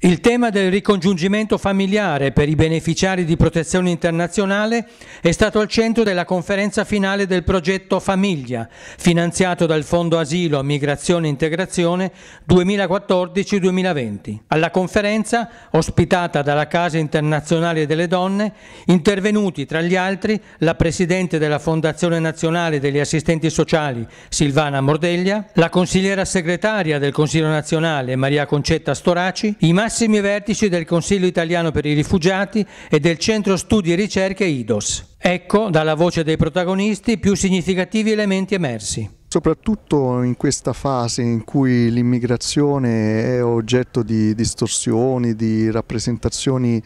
Il tema del ricongiungimento familiare per i beneficiari di protezione internazionale è stato al centro della conferenza finale del progetto Famiglia, finanziato dal Fondo Asilo, Migrazione e Integrazione 2014-2020. Alla conferenza, ospitata dalla Casa Internazionale delle Donne, intervenuti tra gli altri la Presidente della Fondazione Nazionale degli Assistenti Sociali, Silvana Mordeglia, la consigliera segretaria del Consiglio Nazionale, Maria Concetta Storaci, i massimi massimi vertici del Consiglio italiano per i rifugiati e del Centro Studi e Ricerche IDOS. Ecco, dalla voce dei protagonisti, i più significativi elementi emersi. Soprattutto in questa fase in cui l'immigrazione è oggetto di distorsioni, di rappresentazioni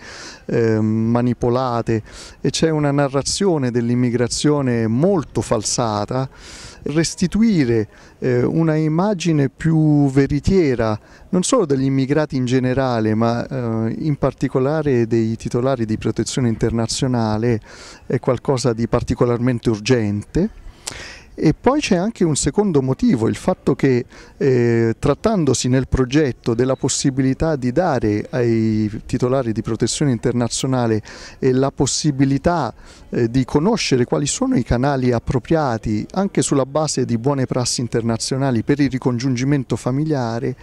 eh, manipolate e c'è una narrazione dell'immigrazione molto falsata, restituire eh, una immagine più veritiera non solo degli immigrati in generale ma eh, in particolare dei titolari di protezione internazionale è qualcosa di particolarmente urgente e poi c'è anche un secondo motivo, il fatto che eh, trattandosi nel progetto della possibilità di dare ai titolari di protezione internazionale eh, la possibilità eh, di conoscere quali sono i canali appropriati anche sulla base di buone prassi internazionali per il ricongiungimento familiare,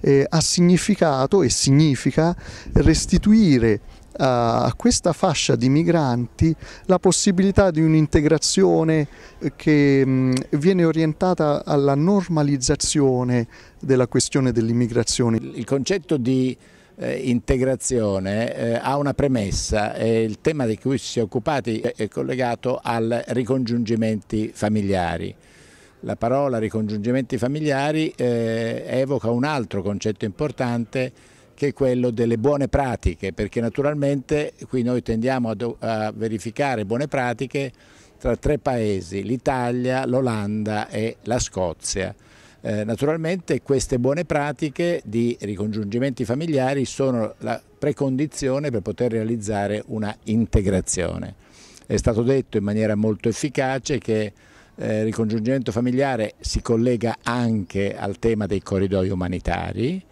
eh, ha significato e significa restituire a questa fascia di migranti la possibilità di un'integrazione eh, che mm, viene orientata alla normalizzazione della questione dell'immigrazione. Il concetto di eh, integrazione eh, ha una premessa e il tema di cui si è occupati è collegato al ricongiungimenti familiari. La parola ricongiungimenti familiari eh, evoca un altro concetto importante che è quello delle buone pratiche, perché naturalmente qui noi tendiamo a, verificare buone pratiche tra tre paesi, l'Italia, l'Olanda e la Scozia. Eh, naturalmente queste buone pratiche di ricongiungimenti familiari sono la precondizione per poter realizzare una integrazione. È stato detto in maniera molto efficace che eh, ricongiungimento familiare si collega anche al tema dei corridoi umanitari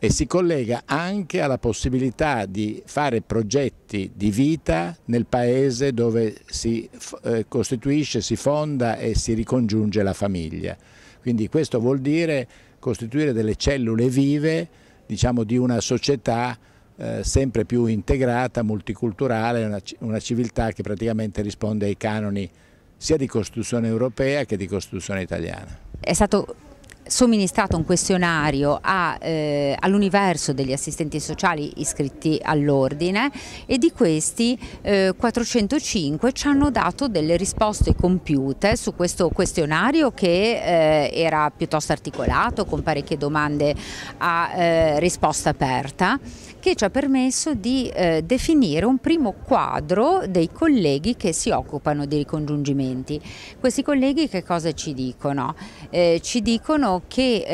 e si collega anche alla possibilità di fare progetti di vita nel paese dove si eh, costituisce, si fonda e si ricongiunge la famiglia. Quindi questo vuol dire costituire delle cellule vive diciamo, di una società eh, sempre più integrata, multiculturale, una, una civiltà che praticamente risponde ai canoni sia di Costituzione europea che di Costituzione italiana. È stato somministrato un questionario eh, all'universo degli assistenti sociali iscritti all'ordine e di questi eh, 405 ci hanno dato delle risposte compiute su questo questionario che eh, era piuttosto articolato con parecchie domande a eh, risposta aperta che ci ha permesso di eh, definire un primo quadro dei colleghi che si occupano di ricongiungimenti. Questi colleghi che cosa ci dicono? Eh, ci dicono che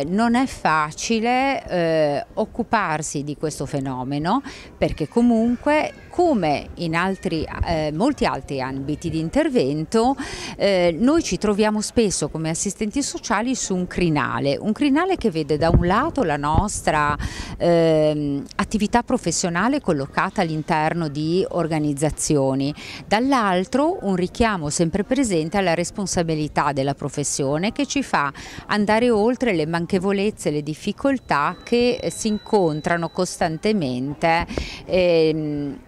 eh, non è facile eh, occuparsi di questo fenomeno perché comunque come in altri, eh, molti altri ambiti di intervento, eh, noi ci troviamo spesso come assistenti sociali su un crinale, un crinale che vede da un lato la nostra eh, attività professionale collocata all'interno di organizzazioni, dall'altro un richiamo sempre presente alla responsabilità della professione che ci fa andare oltre le manchevolezze, le difficoltà che si incontrano costantemente. Ehm,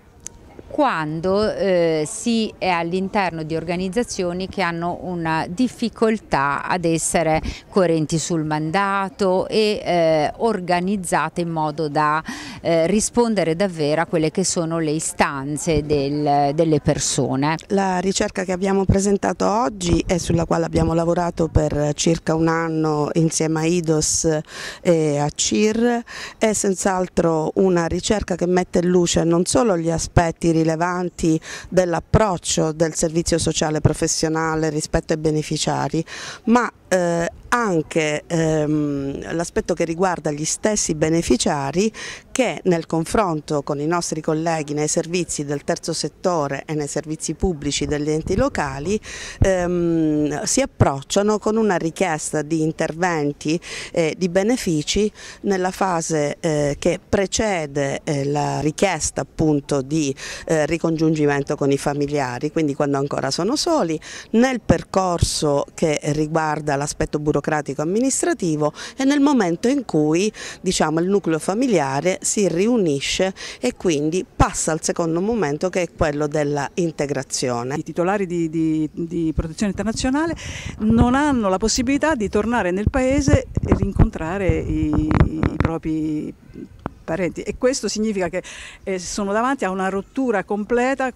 quando eh, si è all'interno di organizzazioni che hanno una difficoltà ad essere coerenti sul mandato e eh, organizzate in modo da eh, rispondere davvero a quelle che sono le istanze del, delle persone. La ricerca che abbiamo presentato oggi e sulla quale abbiamo lavorato per circa un anno insieme a IDOS e a CIR è senz'altro una ricerca che mette in luce non solo gli aspetti rilevanti dell'approccio del servizio sociale professionale rispetto ai beneficiari, ma eh, anche ehm, l'aspetto che riguarda gli stessi beneficiari che nel confronto con i nostri colleghi nei servizi del terzo settore e nei servizi pubblici degli enti locali ehm, si approcciano con una richiesta di interventi e di benefici nella fase eh, che precede eh, la richiesta appunto di eh, ricongiungimento con i familiari, quindi quando ancora sono soli, nel percorso che riguarda l'aspetto burocratico amministrativo e nel momento in cui diciamo, il nucleo familiare si riunisce e quindi passa al secondo momento che è quello della integrazione. I titolari di, di, di protezione internazionale non hanno la possibilità di tornare nel paese e rincontrare i, i propri parenti e questo significa che eh, sono davanti a una rottura completa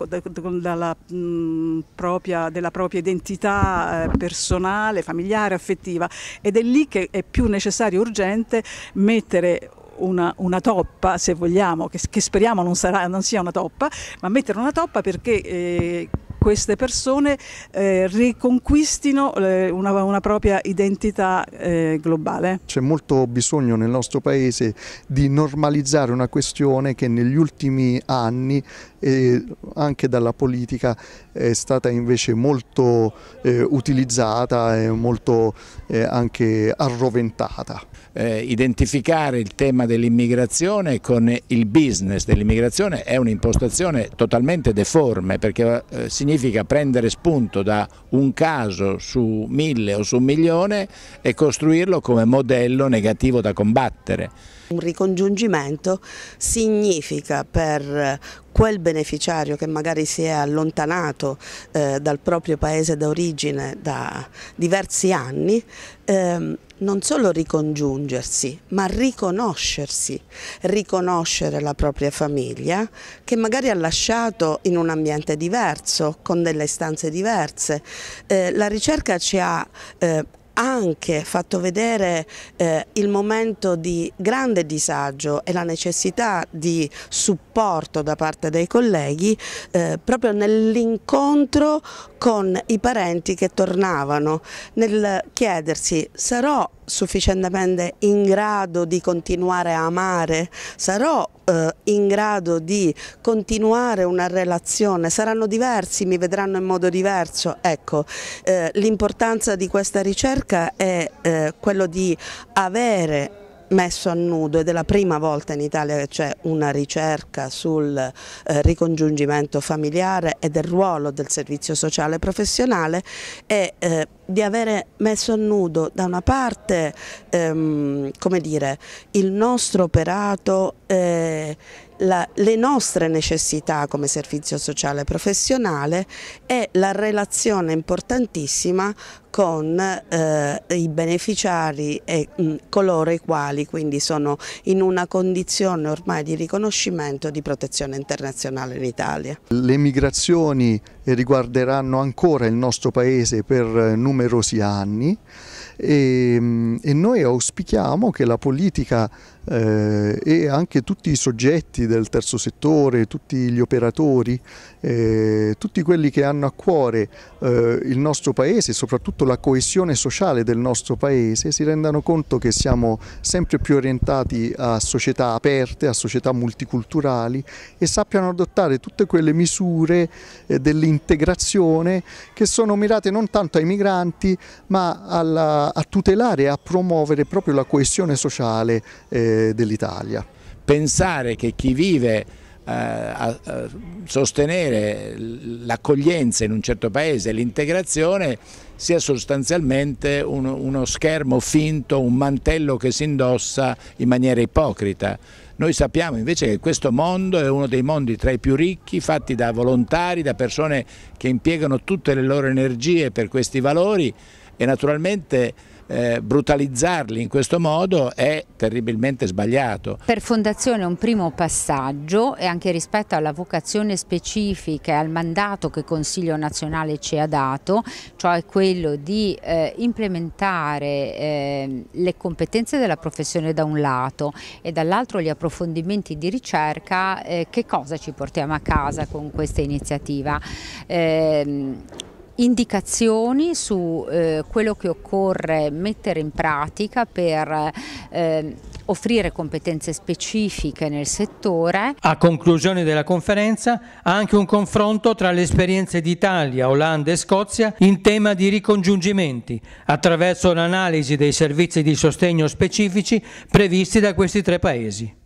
della mm, propria, della propria identità eh, personale, familiare, affettiva ed è lì che è più necessario e urgente mettere una, una toppa, se vogliamo, che, che speriamo non, sarà, non, sia una toppa, ma mettere una toppa perché... Eh, queste persone eh, riconquistino eh, una, una, propria identità eh, globale. C'è molto bisogno nel nostro paese di normalizzare una questione che negli ultimi anni eh, anche dalla politica è stata invece molto eh, utilizzata e molto eh, anche arroventata. identificare il tema dell'immigrazione con il business dell'immigrazione è un'impostazione totalmente deforme perché significa significa prendere spunto da un caso su mille o su un milione e costruirlo come modello negativo da combattere. Un ricongiungimento significa per quel beneficiario che magari si è allontanato eh, dal proprio paese d'origine da diversi anni, ehm, non solo ricongiungersi, ma riconoscersi, riconoscere la propria famiglia che magari ha lasciato in un ambiente diverso, con delle istanze diverse. Eh, la ricerca ci ha eh, anche fatto vedere eh, il momento di grande disagio e la necessità di supporto da parte dei colleghi eh, proprio nell'incontro con i parenti che tornavano, nel chiedersi sarò sufficientemente in grado di continuare a amare, sarò eh, in grado di continuare una relazione, saranno diversi, mi vedranno in modo diverso. Ecco, eh, l'importanza di questa ricerca è eh, quello di avere messo a nudo ed è la prima volta in Italia che c'è una ricerca sul eh, ricongiungimento familiare e del ruolo del servizio sociale professionale e eh, di avere messo a nudo da una parte ehm, come dire, il nostro operato eh, la, le nostre necessità come servizio sociale professionale e la relazione importantissima con eh, i beneficiari e mh, mm, coloro i quali quindi sono in una condizione ormai di riconoscimento di protezione internazionale in Italia. Le migrazioni riguarderanno ancora il nostro paese per eh, numerosi anni e, ehm, e noi auspichiamo che la politica eh, e anche tutti i soggetti del terzo settore, tutti gli operatori, eh, tutti quelli che hanno a cuore eh, il nostro paese e soprattutto la coesione sociale del nostro paese si rendano conto che siamo sempre più orientati a società aperte, a società multiculturali e sappiano adottare tutte quelle misure eh, dell'integrazione che sono mirate non tanto ai migranti ma alla, a tutelare e a promuovere proprio la coesione sociale eh, dell'Italia. Pensare che chi vive eh, a, a sostenere l'accoglienza in un certo paese, l'integrazione, sia sostanzialmente un, uno schermo finto, un mantello che si indossa in maniera ipocrita. Noi sappiamo invece che questo mondo è uno dei mondi tra i più ricchi, fatti da volontari, da persone che impiegano tutte le loro energie per questi valori e naturalmente eh, brutalizzarli in questo modo è terribilmente sbagliato. Per Fondazione un primo passaggio e anche rispetto alla vocazione specifica e al mandato che Consiglio nazionale ci ha dato, cioè quello di eh, implementare eh, le competenze della professione da un lato e dall'altro gli approfondimenti di ricerca, eh, che cosa ci portiamo a casa con questa iniziativa? Ehm, indicazioni su eh, quello che occorre mettere in pratica per eh, offrire competenze specifiche nel settore. A conclusione della conferenza anche un confronto tra le esperienze d'Italia, Olanda e Scozia in tema di ricongiungimenti attraverso l'analisi dei servizi di sostegno specifici previsti da questi tre paesi.